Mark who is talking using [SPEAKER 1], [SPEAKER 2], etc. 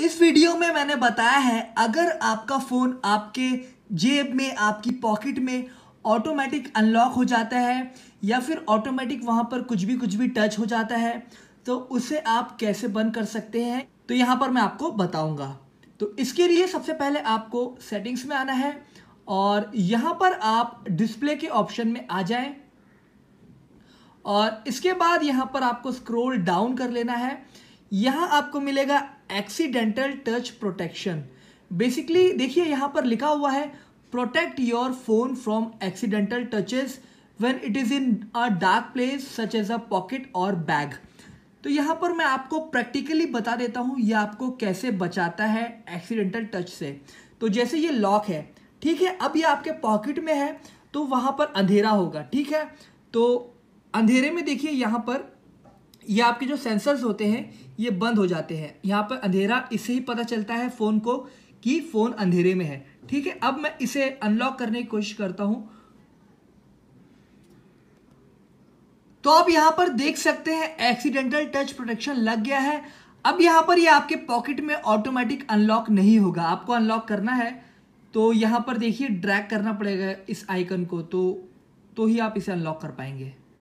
[SPEAKER 1] इस वीडियो में मैंने बताया है अगर आपका फ़ोन आपके जेब में आपकी पॉकेट में ऑटोमेटिक अनलॉक हो जाता है या फिर ऑटोमेटिक वहाँ पर कुछ भी कुछ भी टच हो जाता है तो उसे आप कैसे बंद कर सकते हैं तो यहाँ पर मैं आपको बताऊँगा तो इसके लिए सबसे पहले आपको सेटिंग्स में आना है और यहाँ पर आप डिस्प्ले के ऑप्शन में आ जाएं और इसके बाद यहाँ पर आपको स्क्रोल डाउन कर लेना है यहाँ आपको मिलेगा एक्सीडेंटल टच प्रोटेक्शन बेसिकली देखिए यहाँ पर लिखा हुआ है protect your phone from accidental touches when it is in a dark place such as a pocket or bag तो यहाँ पर मैं आपको प्रैक्टिकली बता देता हूँ यह आपको कैसे बचाता है एक्सीडेंटल टच से तो जैसे ये लॉक है ठीक है अब ये आपके पॉकेट में है तो वहां पर अंधेरा होगा ठीक है तो अंधेरे में देखिए यहाँ पर ये आपके जो सेंसर्स होते हैं ये बंद हो जाते हैं यहाँ पर अंधेरा इससे ही पता चलता है फ़ोन को कि फ़ोन अंधेरे में है ठीक है अब मैं इसे अनलॉक करने की कोशिश करता हूँ तो आप यहां पर देख सकते हैं एक्सीडेंटल टच प्रोटेक्शन लग गया है अब यहां पर ये यह आपके पॉकेट में ऑटोमेटिक अनलॉक नहीं होगा आपको अनलॉक करना है तो यहां पर देखिए ड्रैग करना पड़ेगा इस आइकन को तो तो ही आप इसे अनलॉक कर पाएंगे